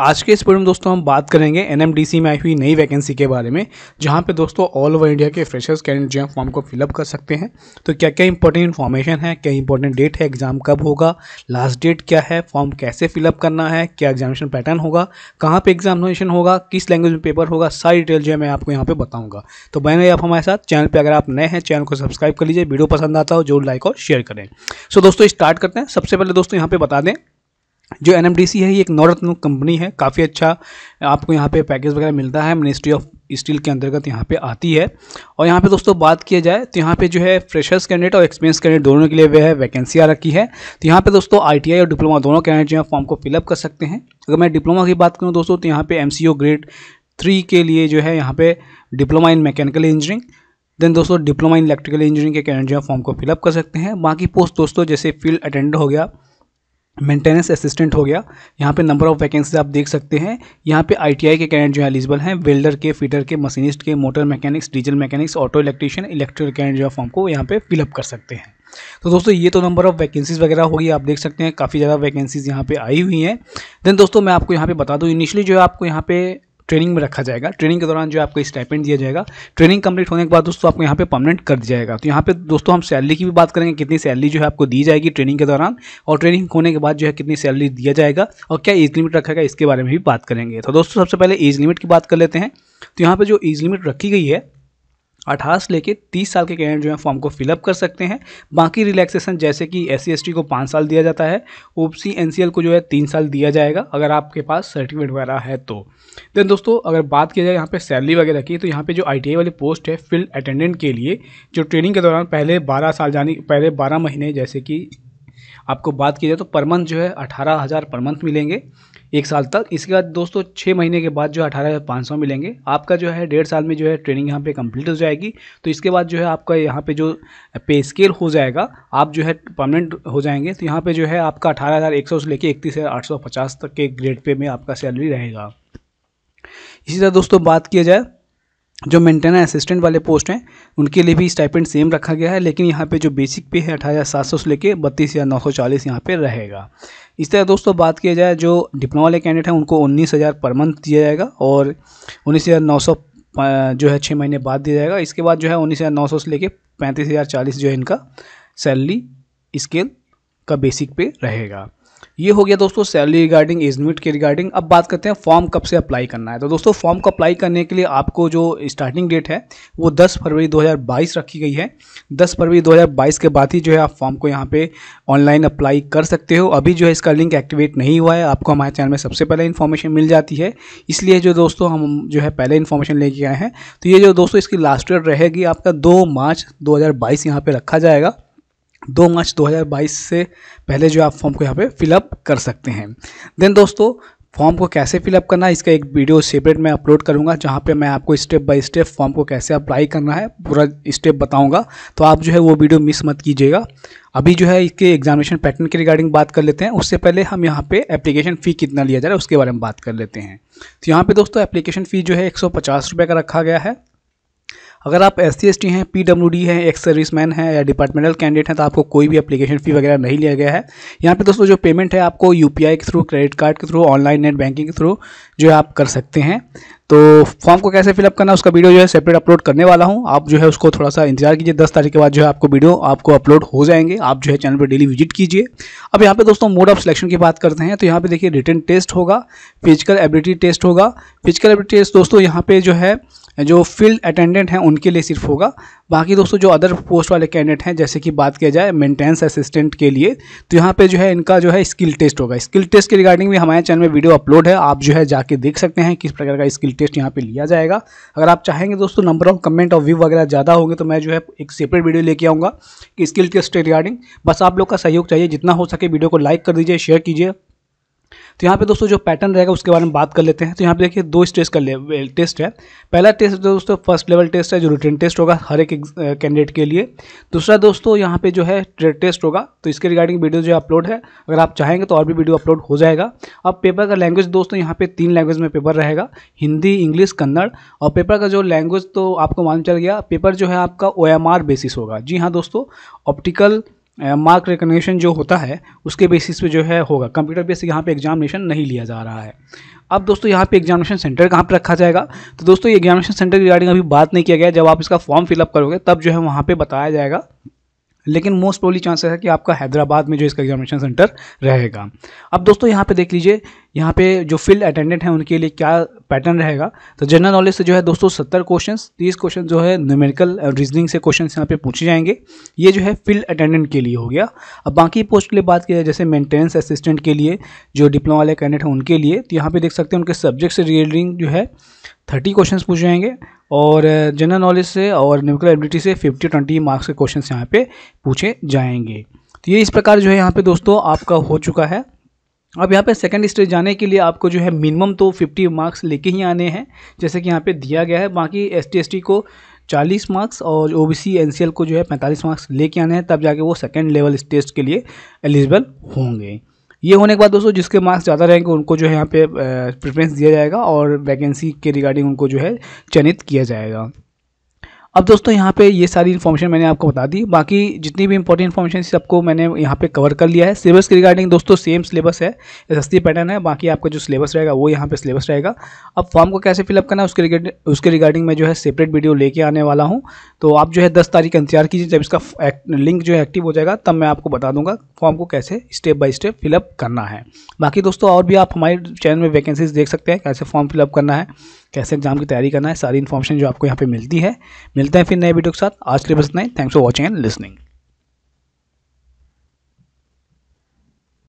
आज के इस वीडियो में दोस्तों हम बात करेंगे एन में आई हुई नई वैकेंसी के बारे में जहां पे दोस्तों ऑल ओवर इंडिया के फ्रेशर्स कैंडिडेट जो फॉर्म को फिलअप कर सकते हैं तो क्या क्या इंपॉर्टेंट इन्फॉर्मेशन है क्या इंपॉर्टेंट डेट है एग्ज़ाम कब होगा लास्ट डेट क्या है फॉर्म कैसे फिलअप करना है क्या एग्जामिनेशन पैटर्न होगा कहाँ पर एग्जामिनेशन होगा किस लैंग्वेज में पेपर होगा सारी डिटेल जो है मैं आपको यहाँ पर बताऊँगा तो बने आप हमारे साथ चैनल पर अगर आप नए हैं चैनल को सब्सक्राइब कर लीजिए वीडियो पसंद आता हो जो लाइक और शेयर करें सो दोस्तों स्टार्ट करते हैं सबसे पहले दोस्तों यहाँ पर बता दें जो एन है ये एक नौरत्न कंपनी है काफ़ी अच्छा आपको यहाँ पे पैकेज वगैरह मिलता है मिनिस्ट्री ऑफ स्टील के अंतर्गत यहाँ पे आती है और यहाँ पे दोस्तों बात किया जाए तो यहाँ पे जो है फ्रेशर्स कैंडिडेट और एक्सपीरियंस कैंडिडेट दोनों के लिए वह है वैकेंसी आ रखी है तो यहाँ पे दोस्तों आईटीआई और डिप्लोमा दोनों कैंडिडेट जो है फॉर्म को फिलअप कर सकते हैं अगर मैं डिप्लोमा की बात करूँ दोस्तों तो यहाँ पर एम ग्रेड थ्री के लिए जो है यहाँ पर diploma in mechanical engineering then दोस्तों डिप्लोमा इन इलेक्ट्रिकल इंजीनियरिंग के कैंडिडेट जो है फॉर्म को फिलअप कर सकते हैं बाकी पोस्ट दोस्तों जैसे फील्ड अटेंडर हो गया मेंटेनेंस असिस्टेंट हो गया यहाँ पे नंबर ऑफ़ वैकेंसीज आप देख सकते हैं यहाँ पे आईटीआई के कैंडिडेट जो है एलिजिबल हैं वेल्डर के फीडर के मशीनिस्ट के motor mechanics diesel mechanics auto electrician electrical candidate जो फॉर्म को यहाँ पे फिलअप कर सकते हैं तो दोस्तों ये तो नंबर ऑफ़ वैकेंसीज़ वगैरह होगी आप देख सकते हैं काफ़ी ज़्यादा वैकेंसीज़ यहाँ पे आई हुई हैं देन दोस्तों मैं आपको यहाँ पे बता दूँ इनिशियली जो है आपको यहाँ पे ट्रेनिंग में रखा जाएगा ट्रेनिंग के दौरान जो आपको स्टाइपेंट दिया जाएगा ट्रेनिंग कंप्लीट होने के बाद दोस्तों आपको यहाँ पे परमानेंट कर दिया जाएगा तो यहाँ पे दोस्तों हम सैलरी की भी बात करेंगे कितनी सैलरी जो है आपको दी जाएगी ट्रेनिंग के दौरान और ट्रेनिंग होने के बाद जो है कितनी सैलरी दिया जाएगा और क्या एज लिमिट रखा गया इसके बारे में भी बात करेंगे तो दोस्तों सबसे पहले एज लिमिट की बात कर लेते हैं तो यहाँ पर जो एज लिमिट रखी गई है अठारह से लेकर तीस साल के कैंडिडेट जो हैं फॉर्म को फिलअप कर सकते हैं बाकी रिलैक्सेशन जैसे कि एस सी को पाँच साल दिया जाता है ओ एन को जो है तीन साल दिया जाएगा अगर आपके पास सर्टिफिकेट वगैरह है तो देन दोस्तों अगर बात किया जाए यहाँ पर सैलरी वगैरह की तो यहाँ पर जो आई वाली पोस्ट है फील्ड अटेंडेंट के लिए जो ट्रेनिंग के दौरान पहले बारह साल जानी पहले बारह महीने जैसे कि आपको बात की जाए तो पर मंथ जो है अठारह हज़ार पर मंथ मिलेंगे एक साल तक इसके बाद दोस्तों छः महीने के बाद जो है अठारह हज़ार पाँच सौ मिलेंगे आपका जो है डेढ़ साल में जो है ट्रेनिंग यहाँ पे कंप्लीट हो जाएगी तो इसके बाद जो है आपका यहाँ पे जो पे स्केल हो जाएगा आप जो है परमानेंट हो जाएंगे तो यहाँ पे जो है आपका अठारह हज़ार एक सौ से लेकर इकतीस हज़ार आठ सौ पचास तक के ग्रेड पे में आपका सैलरी रहेगा इसी तरह दोस्तों बात किया जाए जो मेंटेनर असिस्टेंट वाले पोस्ट हैं उनके लिए भी स्टाइपेंट सेम रखा गया है लेकिन यहाँ पे जो बेसिक पे है अठारह सात सौ से लेकर बत्तीस हज़ार नौ सौ चालीस यहाँ पर रहेगा इस तरह दोस्तों बात किया जाए जो डिप्लोमा वाले कैंडिडेट हैं उनको उन्नीस हज़ार पर मंथ दिया जाएगा और उन्नीस हज़ार नौ सौ जो है छः महीने बाद दिया जाएगा इसके बाद जो है उन्नीस हज़ार नौ सौ से लेकर पैंतीस हज़ार चालीस जो है इनका सैलरी स्केल का बेसिक पे रहेगा ये हो गया दोस्तों सैलरी रिगार्डिंग एजमिट के रिगार्डिंग अब बात करते हैं फॉर्म कब से अप्लाई करना है तो दोस्तों फॉर्म को अप्लाई करने के लिए आपको जो स्टार्टिंग डेट है वो 10 फरवरी 2022 रखी गई है 10 फरवरी 2022 के बाद ही जो है आप फॉर्म को यहाँ पे ऑनलाइन अप्लाई कर सकते हो अभी जो है इसका लिंक एक्टिवेट नहीं हुआ है आपको हमारे चैनल में सबसे पहले इन्फॉर्मेशन मिल जाती है इसलिए जो दोस्तों हम जो है पहले इन्फॉर्मेशन लेके आए हैं तो ये जो दोस्तों इसकी लास्ट डेट रहेगी आपका दो मार्च दो हज़ार रखा जाएगा दो मार्च 2022 से पहले जो आप फॉर्म को यहाँ पे फिलअप कर सकते हैं देन दोस्तों फॉर्म को कैसे फिलअप करना है इसका एक वीडियो सेपरेट मैं अपलोड करूँगा जहाँ पे मैं आपको स्टेप बाय स्टेप फॉर्म को कैसे अप्लाई करना है पूरा स्टेप बताऊँगा तो आप जो है वो वीडियो मिस मत कीजिएगा अभी जो है इसके एग्जामिनेशन पैटर्न के रिगार्डिंग बात कर लेते हैं उससे पहले हम यहाँ पे एप्लीकेशन फ़ी कितना लिया जा रहा है उसके बारे में बात कर लेते हैं तो यहाँ पे दोस्तों एप्लीकेशन फ़ी जो है एक सौ का रखा गया है अगर आप एस सी हैं पी हैं एक्स सर्विस मैन हैं या डिपार्टमेंटल कैंडिडेट हैं तो आपको कोई भी अपलीकेशन फ़ी वगैरह नहीं लिया गया है यहाँ पे दोस्तों जो पेमेंट है आपको यू के थ्रू क्रेडिट कार्ड के थ्रू ऑनलाइन नेट बैंकिंग के थ्रू जो आप कर सकते हैं तो फॉर्म को कैसे फिलअप करना उसका वीडियो जो है सेपरेट अपलोड करने वाला हूँ आप जो है उसको थोड़ा सा इंतजार कीजिए दस तारीख के बाद जो है आपको वीडियो आपको अपलोड हो जाएंगे आप जो है चैनल पर डेली विजिट कीजिए अब यहाँ पे दोस्तों मोड ऑफ सिलेक्शन की बात करते हैं तो यहाँ पे देखिए रिटर्न टेस्ट होगा फिजिकल एबिलिटी टेस्ट होगा फिजिकल एबिलिटी टेस्ट दोस्तों यहाँ पे जो है जो फील्ड अटेंडेंट हैं उनके लिए सिर्फ होगा बाकी दोस्तों जो अदर पोस्ट वाले कैंडिडेट हैं जैसे कि बात किया जाए मेंटेनेंस असिस्टेंट के लिए तो यहाँ पे जो है इनका जो है स्किल टेस्ट होगा स्किल टेस्ट के रिगार्डिंग भी हमारे चैनल में वीडियो अपलोड है आप जो है जाके देख सकते हैं किस प्रकार का स्किल टेस्ट यहाँ पे लिया जाएगा अगर आप चाहेंगे दोस्तों नंबर ऑफ कमेंट और व्यू वगैरह ज़्यादा होंगे तो मैं जो है एक सेपरेट वीडियो लेके आऊँगा कि स्किल टेस्ट रिगार्डिंग बस आप लोग का सहयोग चाहिए जितना हो सके वीडियो को लाइक कर दीजिए शेयर कीजिए तो यहाँ पे दोस्तों जो पैटर्न रहेगा उसके बारे में बात कर लेते हैं तो यहाँ पे देखिए दो स्टेज का लेवल टेस्ट है पहला टेस्ट तो दोस्तों फर्स्ट लेवल टेस्ट है जो रिटर्न टेस्ट होगा हर एक कैंडिडेट uh, के लिए दूसरा दोस्तों यहाँ पे जो है टेस्ट होगा तो इसके रिगार्डिंग वीडियो जो अपलोड है अगर आप चाहेंगे तो और भी वीडियो अपलोड हो जाएगा अब पेपर का लैंग्वेज दोस्तों यहाँ पे तीन लैंग्वेज में पेपर रहेगा हिंदी इंग्लिश कन्नड़ और पेपर का जो लैंग्वेज तो आपको मालूम चल गया पेपर जो है आपका ओ बेसिस होगा जी हाँ दोस्तों ऑप्टिकल मार्क रिकग्निशन जो होता है उसके बेसिस पे जो है होगा कंप्यूटर बेस यहाँ पे एग्जामिनेशन नहीं लिया जा रहा है अब दोस्तों यहाँ पे एग्जामिनेशन सेंटर कहाँ पर रखा जाएगा तो दोस्तों ये एग्जामिनेशन सेंटर रिगार्डिंग अभी बात नहीं किया गया जब आप इसका फॉर्म फिलअप करोगे तब जो है वहाँ पर बताया जाएगा लेकिन मोस्ट प्रोबली चांसेस है कि आपका हैदराबाद में जो इसका एग्जामिनेशन सेंटर रहेगा अब दोस्तों यहाँ पे देख लीजिए यहाँ पे जो फील्ड अटेंडेंट हैं उनके लिए क्या पैटर्न रहेगा तो जनरल नॉलेज से जो है दोस्तों सत्तर क्वेश्चन तीस क्वेश्चन जो है न्यूमेरिकल रीजनिंग से क्वेश्चन यहाँ पे पूछे जाएंगे ये जो है फील्ड अटेंडेंट के लिए हो गया अब बाकी पोस्ट के लिए बात की जाए जैसे मेंटेनेंस असिस्टेंट के लिए जो डिप्लोमा वाले कैंडिडेट हैं उनके लिए तो यहाँ पे देख सकते हैं उनके सब्जेक्ट से रिलेटिंग जो है थर्टी क्वेश्चन पूछे जाएंगे और जनरल नॉलेज से और न्यूक्लियर एबिलिटी से फिफ्टी ट्वेंटी मार्क्स के क्वेश्चन यहाँ पे पूछे जाएंगे तो ये इस प्रकार जो है यहाँ पे दोस्तों आपका हो चुका है अब यहाँ पे सेकंड स्टेज जाने के लिए आपको जो है मिनिमम तो 50 मार्क्स लेके ही आने हैं जैसे कि यहाँ पे दिया गया है बाकी एस टी को 40 मार्क्स और ओ बी को जो है 45 मार्क्स लेके आने हैं तब जाके वो सेकंड लेवल स्टेज के लिए एलिजिबल होंगे ये होने के बाद दोस्तों जिसके मार्क्स ज़्यादा रहेंगे उनको जो है यहाँ पे प्रेफरेंस दिया जाएगा और वैकेंसी के रिगार्डिंग उनको जो है चयनित किया जाएगा अब दोस्तों यहाँ पे ये सारी इन्फॉर्मेशन मैंने आपको बता दी बाकी जितनी भी इंपॉर्टेंट इन्फॉर्मेशन सबको मैंने यहाँ पे कवर कर लिया है सिलेबस के रिगार्डिंग दोस्तों सेम सिलेबस है एस पैटर्न है बाकी आपका जो सिलेबस रहेगा वो यहाँ पे सिलेबस रहेगा अब फॉर्म को कैसे फिलअप करना है उसके रिगार्डिंग उसके रिगार्डिंग मैं जो है सेपरेट वीडियो लेके आने वाला हूँ तो आप जो है दस तारीख इंतजार कीजिए जब इसका लिंक जो है एक्टिव हो जाएगा तब मैं आपको बता दूंगा फॉर्म को कैसे स्टेप बाई स्टेप फिलअप करना है बाकी दोस्तों और भी आप हमारे चैनल में वैकेंसीज देख सकते हैं कैसे फॉर्म फिलअप करना है कैसे एग्जाम की तैयारी करना है सारी इन्फॉर्मेशन जो आपको यहाँ पे मिलती है मिलते हैं फिर नए वीडियो के साथ आज के लिए बस नहीं thanks for watching and listening